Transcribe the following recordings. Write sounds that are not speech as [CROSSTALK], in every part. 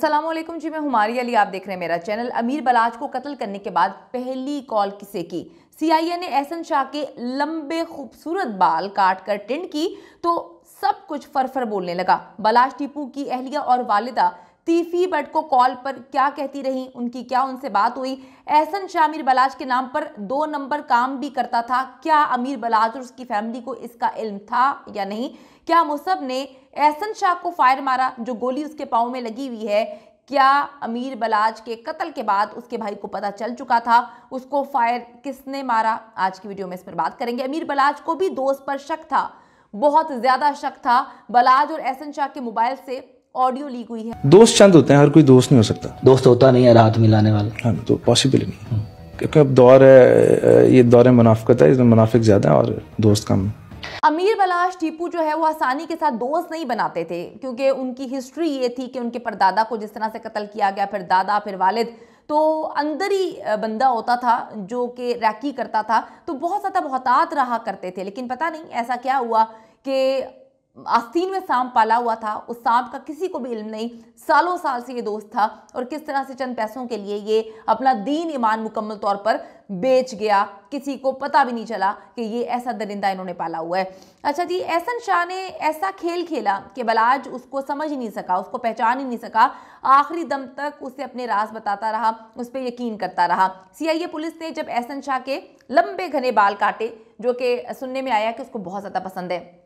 सलामकुम जी मैं हमारी अली आप देख रहे हैं मेरा चैनल अमीर बलाज को कत्ल करने के बाद पहली कॉल किसे की सीआईए ने एहसन शाह के लंबे खूबसूरत बाल काट कर टेंड की तो सब कुछ फरफर बोलने लगा बलाज टीपू की अहलिया और वालिदा तीफी बट को कॉल पर क्या कहती रही उनकी क्या उनसे बात हुई एहसन शाह अमीर बलाज के नाम पर दो नंबर काम भी करता था क्या अमीर बलाज और उसकी फैमिली को इसका इल्म था या नहीं क्या मुसब ने एहसन शाह को फायर मारा जो गोली उसके पाँव में लगी हुई है क्या अमीर बलाज के कत्ल के बाद उसके भाई को पता चल चुका था उसको फायर किसने मारा आज की वीडियो में इस पर बात करेंगे अमीर बलाज को भी दोस्त पर शक था बहुत ज़्यादा शक था बलाज और एहसन शाह के मोबाइल से ऑडियो लीक हुई है दोस्त चंद होते हैं हर कोई दोस्त नहीं हो सकता दोस्त होता नहीं है राहत मिलाने वाला हाँ तो पॉसिबल नहीं क्योंकि अब दौर है ये दौर है मुनाफकत है इसमें मुनाफिक ज़्यादा है और दोस्त कम है अमीर बलाश टीपू जो है वो आसानी के साथ दोस्त नहीं बनाते थे क्योंकि उनकी हिस्ट्री ये थी कि उनके परदादा को जिस तरह से कत्ल किया गया फिर दादा फिर वालिद तो अंदर ही बंदा होता था जो कि रैकी करता था तो बहुत ज़्यादा बहुतात रहा करते थे लेकिन पता नहीं ऐसा क्या हुआ कि आस्तीन में सांप पाला हुआ था उस सांप का किसी को भी इल्म नहीं सालों साल से ये दोस्त था और किस तरह से चंद पैसों के लिए ये अपना दीन ईमान मुकम्मल तौर पर बेच गया किसी को पता भी नहीं चला कि ये ऐसा दरिंदा इन्होंने पाला हुआ है अच्छा जी एहसन शाह ने ऐसा खेल खेला कि बलाज उसको समझ ही नहीं सका उसको पहचान ही नहीं सका आखिरी दम तक उसे अपने राज बताता रहा उस पर यकीन करता रहा सी पुलिस ने जब एहसन शाह के लंबे घने बाल काटे जो कि सुनने में आया कि उसको बहुत ज़्यादा पसंद है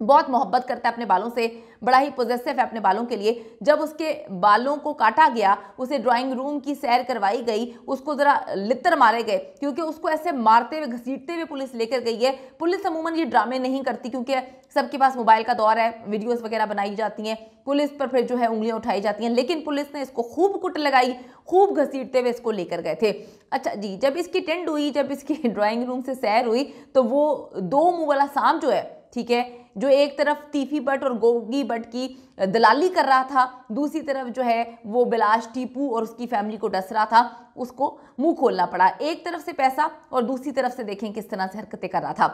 बहुत मोहब्बत करता है अपने बालों से बड़ा ही पोजेसिव है अपने बालों के लिए जब उसके बालों को काटा गया उसे ड्राइंग रूम की सैर करवाई गई उसको ज़रा लितर मारे गए क्योंकि उसको ऐसे मारते हुए घसीटते हुए पुलिस लेकर गई है पुलिस अमूमन ये ड्रामे नहीं करती क्योंकि सबके पास मोबाइल का दौर है वीडियोज़ वगैरह बनाई जाती हैं पुलिस पर फिर जो है उंगलियां उठाई जाती हैं लेकिन पुलिस ने इसको खूब कुट लगाई खूब घसीटते हुए इसको लेकर गए थे अच्छा जी जब इसकी टेंड हुई जब इसकी ड्राइंग [LAUGHS] रूम से सैर हुई तो वो दो मुँह वाला सांप जो है ठीक है जो एक तरफ तीफी बट और गोगी बट की दलाली कर रहा था दूसरी तरफ जो है वो बिलास टीपू और उसकी फैमिली को डस रहा था उसको मुंह खोलना पड़ा एक तरफ से पैसा और दूसरी तरफ से देखें किस तरह से हरकतें कर रहा था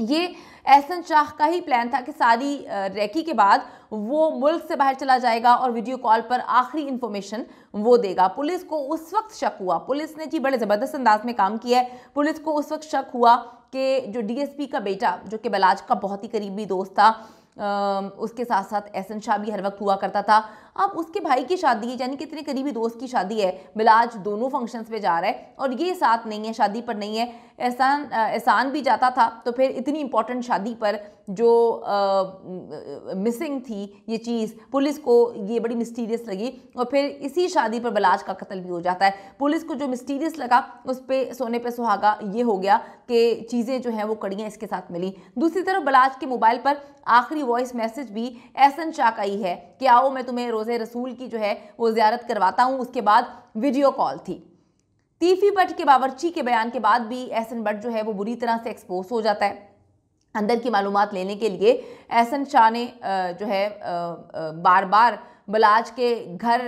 ये एहसन शाह का ही प्लान था कि सारी रैकी के बाद वो मुल्क से बाहर चला जाएगा और वीडियो कॉल पर आखिरी इन्फॉर्मेशन वो देगा पुलिस को उस वक्त शक हुआ पुलिस ने जी बड़े ज़बरदस्त अंदाज में काम किया है पुलिस को उस वक्त शक हुआ कि जो डीएसपी का बेटा जो कि बलाज का बहुत ही करीबी दोस्त था आ, उसके साथ साथ एहसन शाह भी हर वक्त हुआ करता था अब उसके भाई की शादी है यानी कि इतने करीबी दोस्त की शादी है बिलाज दोनों फंक्शंस पे जा रहा है और ये साथ नहीं है शादी पर नहीं है एहसान एहसान भी जाता था तो फिर इतनी इम्पोर्टेंट शादी पर जो आ, मिसिंग थी ये चीज़ पुलिस को ये बड़ी मिस्टीरियस लगी और फिर इसी शादी पर बलाज का कत्ल भी हो जाता है पुलिस को जो मिस्टीरियस लगा उस पर सोने पे सुहागा ये हो गया कि चीज़ें जो हैं वो कड़ियाँ इसके साथ मिली दूसरी तरफ बलाज के मोबाइल पर आखिरी वॉइस मैसेज भी एहसन शाह का ही है कि आओ मैं तुम्हें रोज़े रसूल की जो है वो ज़्यारत करवाता हूँ उसके बाद वीडियो कॉल थी तीफी भट्ट के बावर्ची के बयान के बाद भी एहसन भट्ट जो है वो बुरी तरह से एक्सपोज हो जाता है अंदर की मालूम लेने के लिए एहसन शाह ने जो है बार बार बलाज के घर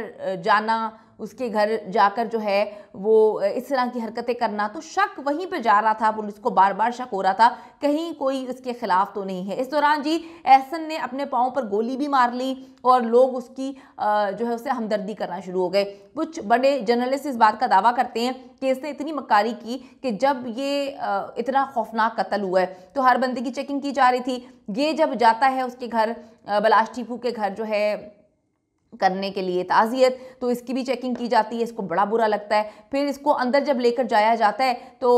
जाना उसके घर जाकर जो है वो इस तरह की हरकतें करना तो शक वहीं पे जा रहा था पुलिस को बार बार शक हो रहा था कहीं कोई इसके खिलाफ तो नहीं है इस दौरान जी एहसन ने अपने पाँव पर गोली भी मार ली और लोग उसकी जो है उसे हमदर्दी करना शुरू हो गए कुछ बड़े जर्नलिस्ट इस बात का दावा करते हैं कि इसने इतनी मक्कारी की कि जब ये इतना खौफनाक कत्ल हुआ है तो हर बंदे की चेकिंग की जा रही थी ये जब जाता है उसके घर बलाश टीपू के घर जो है करने के लिए ताज़ियत तो इसकी भी चेकिंग की जाती है इसको बड़ा बुरा लगता है फिर इसको अंदर जब लेकर जाया जाता है तो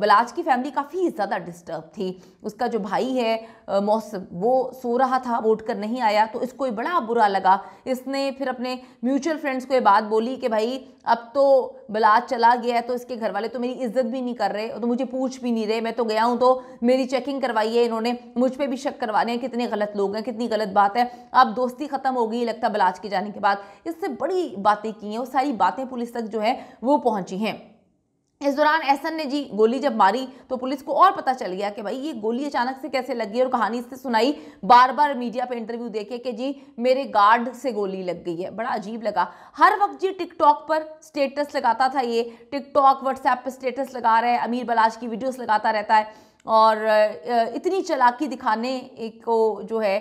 बलाज की फैमिली काफ़ी ज़्यादा डिस्टर्ब थी उसका जो भाई है मौसम वो सो रहा था वो उठकर नहीं आया तो इसको बड़ा बुरा लगा इसने फिर अपने म्यूचुअल फ्रेंड्स को ये बात बोली कि भाई अब तो बलाज चला गया है तो इसके घर वाले तो मेरी इज्जत भी नहीं कर रहे तो मुझे पूछ भी नहीं रहे मैं तो गया हूँ तो मेरी चेकिंग करवाई है इन्होंने मुझ पर भी शक करवा रहे हैं कितने गलत लोग हैं कितनी गलत बात है अब दोस्ती ख़त्म हो गई लगता बलाज जांच किए जाने के बाद इससे बड़ी बातें की हैं वो सारी बातें पुलिस तक जो है वो पहुंची हैं इस दौरान एहसन ने जी गोली जब मारी तो पुलिस को और पता चल गया कि भाई ये गोली अचानक से कैसे लगी और कहानी इससे सुनाई बार बार मीडिया पे इंटरव्यू देखे कि जी मेरे गार्ड से गोली लग गई है बड़ा अजीब लगा हर वक्त जी टिकटॉक पर स्टेटस लगाता था ये टिकटॉक व्हाट्सएप पर स्टेटस लगा रहा है अमीर बलाज की वीडियोस लगाता रहता है और इतनी चलाकी दिखाने को जो है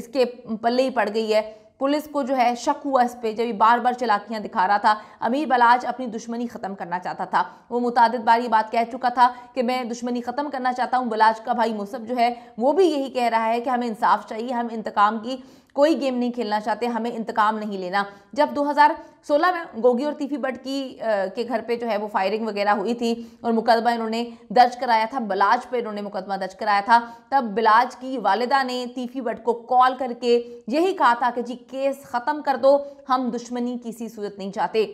इसके पल्ले ही पड़ गई है पुलिस को जो है शक हुआ इस पर जब ये बार बार चलाकियाँ दिखा रहा था अमीर बलाज अपनी दुश्मनी ख़त्म करना चाहता था वो मुतद बार ये बात कह चुका था कि मैं दुश्मनी ख़त्म करना चाहता हूँ बलाज का भाई मुसब जो है वो भी यही कह रहा है कि हमें इंसाफ चाहिए हम इंतकाम की कोई गेम नहीं खेलना चाहते हमें इंतकाम नहीं लेना जब 2016 में गोगी और तीफी भट्ट की आ, के घर पे जो है वो फायरिंग वगैरह हुई थी और मुकदमा इन्होंने दर्ज कराया था बिलाज पे इन्होंने मुकदमा दर्ज कराया था तब बिलाज की वालदा ने तीफी भट्ट को कॉल करके यही कहा था कि जी केस ख़त्म कर दो हम दुश्मनी किसी सूरत नहीं चाहते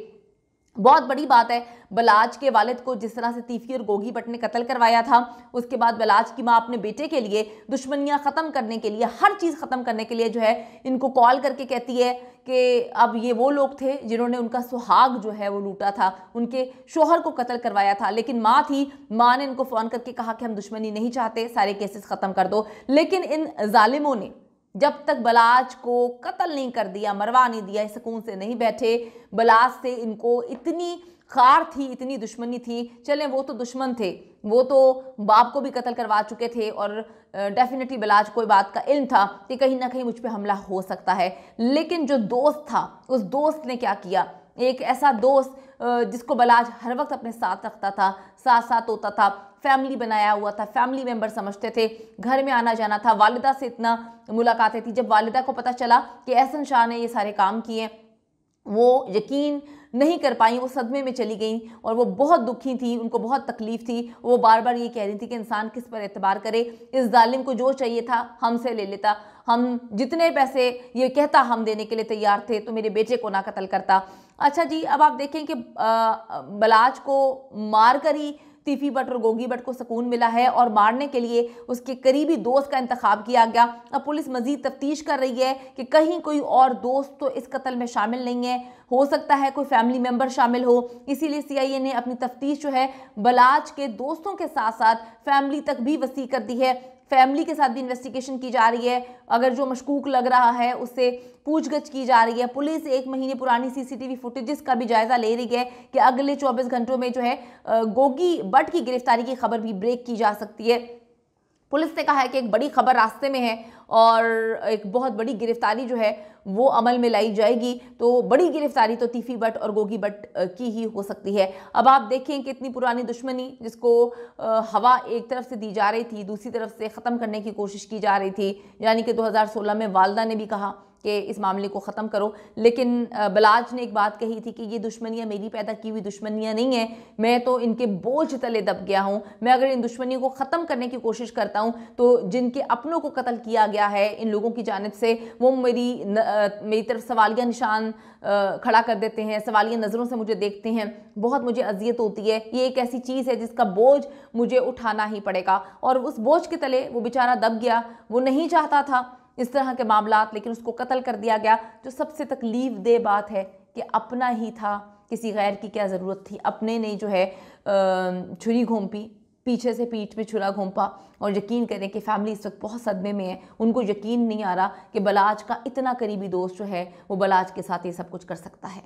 बहुत बड़ी बात है बलाज के वालिद को जिस तरह से तीफी और गोगी भट्ट ने कत्ल करवाया था उसके बाद बलाज की माँ अपने बेटे के लिए दुश्मनियाँ ख़त्म करने के लिए हर चीज़ ख़त्म करने के लिए जो है इनको कॉल करके कहती है कि अब ये वो लोग थे जिन्होंने उनका सुहाग जो है वो लूटा था उनके शोहर को कत्ल करवाया था लेकिन माँ थी माँ ने इनको फ़ोन करके कहा कि हम दुश्मनी नहीं चाहते सारे केसेस ख़त्म कर दो लेकिन इन ालिमों ने जब तक बलाज को कत्ल नहीं कर दिया मरवा नहीं दिया सुकून से नहीं बैठे बलाज से इनको इतनी खार थी इतनी दुश्मनी थी चलें वो तो दुश्मन थे वो तो बाप को भी कत्ल करवा चुके थे और डेफिनेटली बलाज कोई बात का इल्म था कि कहीं ना कहीं मुझ पर हमला हो सकता है लेकिन जो दोस्त था उस दोस्त ने क्या किया एक ऐसा दोस्त जिसको बलाज हर वक्त अपने साथ रखता था साथ साथ होता था फैमिली बनाया हुआ था फैमिली मेम्बर समझते थे घर में आना जाना था वालदा से इतना मुलाकातें थी जब वालदा को पता चला कि एहसन शाह ने ये सारे काम किए वो यकीन नहीं कर पाई वो सदमे में चली गई और वो बहुत दुखी थी उनको बहुत तकलीफ़ थी वो बार बार ये कह रही थी कि इंसान किस पर एतबार करे इस जालिम को जो चाहिए था हमसे ले लेता हम जितने पैसे ये कहता हम देने के लिए तैयार थे तो मेरे बेटे को ना कत्ल करता अच्छा जी अब आप देखें कि बलाज को मार कर ही तिफी बट और गोगी बट को सुकून मिला है और मारने के लिए उसके करीबी दोस्त का इंतखब किया गया अब पुलिस मजीद तफ्तीश कर रही है कि कहीं कोई और दोस्त तो इस कत्ल में शामिल नहीं है हो सकता है कोई फैमिली मेम्बर शामिल हो इसीलिए सीआईए ने अपनी तफ्तीश जो है बलाज के दोस्तों के साथ साथ फैमिली तक भी वसी कर दी है फैमिली के साथ भी इन्वेस्टिगेशन की जा रही है अगर जो मशकूक लग रहा है उससे पूछगछ की जा रही है पुलिस एक महीने पुरानी सीसीटीवी फुटेजेस का भी जायजा ले रही है कि अगले 24 घंटों में जो है गोगी बट की गिरफ्तारी की खबर भी ब्रेक की जा सकती है पुलिस ने कहा है कि एक बड़ी खबर रास्ते में है और एक बहुत बड़ी गिरफ्तारी जो है वो अमल में लाई जाएगी तो बड़ी गिरफ्तारी तो तीफी बट और गोगी बट की ही हो सकती है अब आप देखें कितनी पुरानी दुश्मनी जिसको हवा एक तरफ से दी जा रही थी दूसरी तरफ से ख़त्म करने की कोशिश की जा रही थी यानी कि 2016 में वालदा ने भी कहा कि इस मामले को ख़त्म करो लेकिन बलाज ने एक बात कही थी कि ये दुश्मनियाँ मेरी पैदा की हुई दुश्मनियाँ नहीं हैं मैं तो इनके बोझ तले दब गया हूँ मैं अगर इन दुश्मनियों को ख़त्म करने की कोशिश करता हूँ तो जिनके अपनों को कत्ल किया गया है इन लोगों की जानब से वो मेरी न, आ, मेरी तरफ सवालिया निशान खड़ा कर देते हैं सवालिया नज़रों से मुझे देखते हैं बहुत मुझे अजियत होती है ये एक ऐसी चीज़ है जिसका बोझ मुझे उठाना ही पड़ेगा और उस बोझ के तले वो बेचारा दब गया वो नहीं चाहता था इस तरह के मामला लेकिन उसको कत्ल कर दिया गया जो सबसे तकलीफ दे बात है कि अपना ही था किसी गैर की क्या ज़रूरत थी अपने ने जो है छुरी घोंपी पीछे से पीठ पे छुरा घोंपा और यकीन करें कि फैमिली इस वक्त बहुत सदमे में है उनको यकीन नहीं आ रहा कि बलाज का इतना करीबी दोस्त जो है वो बलाज के साथ ये सब कुछ कर सकता है